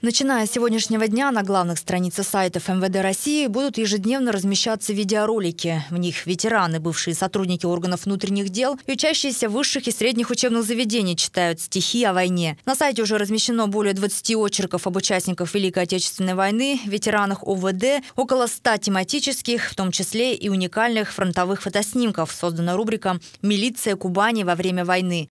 Начиная с сегодняшнего дня на главных страницах сайтов МВД России будут ежедневно размещаться видеоролики. В них ветераны, бывшие сотрудники органов внутренних дел и учащиеся высших и средних учебных заведений читают стихи о войне. На сайте уже размещено более 20 очерков об участниках Великой Отечественной войны, ветеранах ОВД, около 100 тематических, в том числе и уникальных фронтовых фотоснимков. Создана рубрика «Милиция Кубани во время войны».